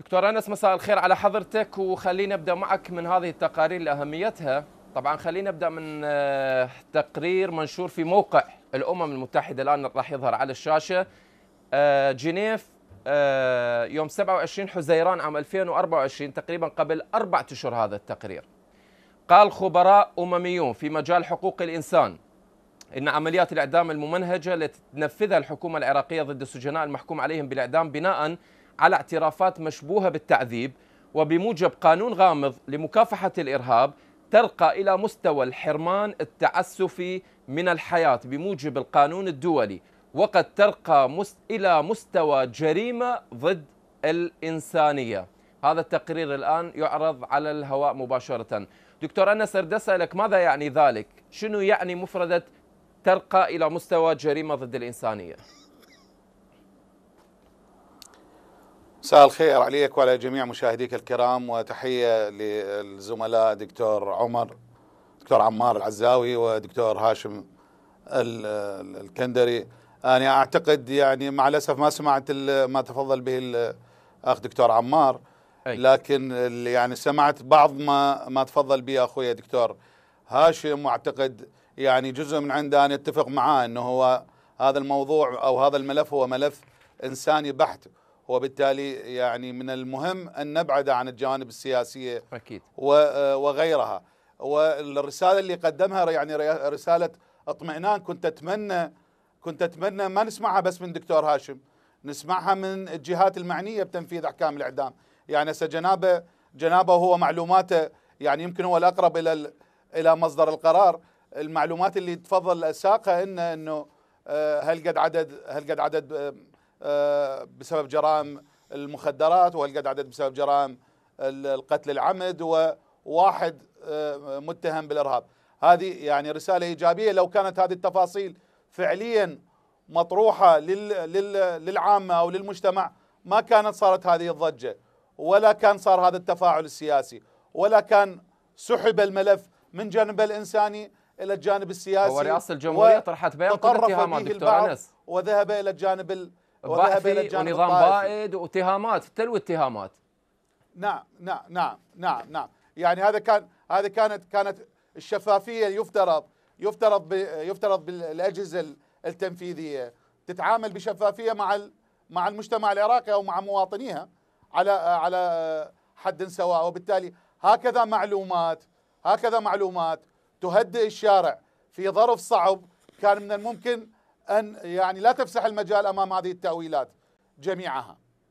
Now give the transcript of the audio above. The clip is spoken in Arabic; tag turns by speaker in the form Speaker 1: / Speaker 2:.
Speaker 1: دكتور انس مساء الخير على حضرتك وخلينا نبدا معك من هذه التقارير لاهميتها طبعا خلينا نبدا من آه، تقرير منشور في موقع الامم المتحده الان راح يظهر على الشاشه آه، جنيف آه، يوم 27 حزيران عام 2024 تقريبا قبل اربع أشهر هذا التقرير قال خبراء أمميون في مجال حقوق الإنسان إن عمليات الإعدام الممنهجة التي تنفذها الحكومة العراقية ضد السجناء المحكوم عليهم بالإعدام بناء على اعترافات مشبوهة بالتعذيب وبموجب قانون غامض لمكافحة الإرهاب ترقى إلى مستوى الحرمان التعسفي من الحياة بموجب القانون الدولي وقد ترقى إلى مستوى جريمة ضد الإنسانية هذا التقرير الآن يعرض على الهواء مباشرة دكتور أنس أرد أسألك ماذا يعني ذلك؟ شنو يعني مفردة ترقى إلى مستوى جريمة
Speaker 2: ضد الإنسانية؟ مساء الخير عليك وعلى جميع مشاهديك الكرام وتحية للزملاء دكتور عمر دكتور عمار العزاوي ودكتور هاشم الكندري أنا أعتقد يعني مع الأسف ما سمعت ما تفضل به الأخ دكتور عمار لكن يعني سمعت بعض ما ما تفضل به أخوي دكتور هاشم وأعتقد يعني جزء من عنده أنا أتفق معاه أنه هو هذا الموضوع أو هذا الملف هو ملف إنساني بحت وبالتالي يعني من المهم أن نبعد عن الجوانب السياسية أكيد. آه، وغيرها والرسالة اللي قدمها يعني رسالة اطمئنان كنت أتمنى كنت أتمنى ما نسمعها بس من دكتور هاشم نسمعها من الجهات المعنية بتنفيذ أحكام الإعدام يعني جنابه جنابه هو معلوماته يعني يمكن هو الأقرب إلى إلى مصدر القرار المعلومات اللي تفضل ساقها إنه إنه آه، هل قد عدد هل قد عدد آه، آه، بسبب جرائم المخدرات والقد عدد بسبب جرائم القتل العمد وواحد آه، متهم بالارهاب هذه يعني رساله ايجابيه لو كانت هذه التفاصيل فعليا مطروحه للعامه او للمجتمع ما كانت صارت هذه الضجه ولا كان صار هذا التفاعل السياسي ولا كان سحب الملف من جانب الانساني الى الجانب السياسي ورئاسه الجمهوريه طرحت بيان اتهامات دكتور انس وذهب الى الجانب بعثي ونظام بائد
Speaker 1: واتهامات تلو اتهامات
Speaker 2: نعم نعم نعم نعم نعم يعني هذا كان هذا كانت كانت الشفافيه يفترض يفترض يفترض بالاجهزه التنفيذيه تتعامل بشفافيه مع مع المجتمع العراقي او مع مواطنيها على على حد سواء وبالتالي هكذا معلومات هكذا معلومات تهدئ الشارع في ظرف صعب كان من الممكن أن يعني لا تفسح المجال أمام هذه التأويلات جميعها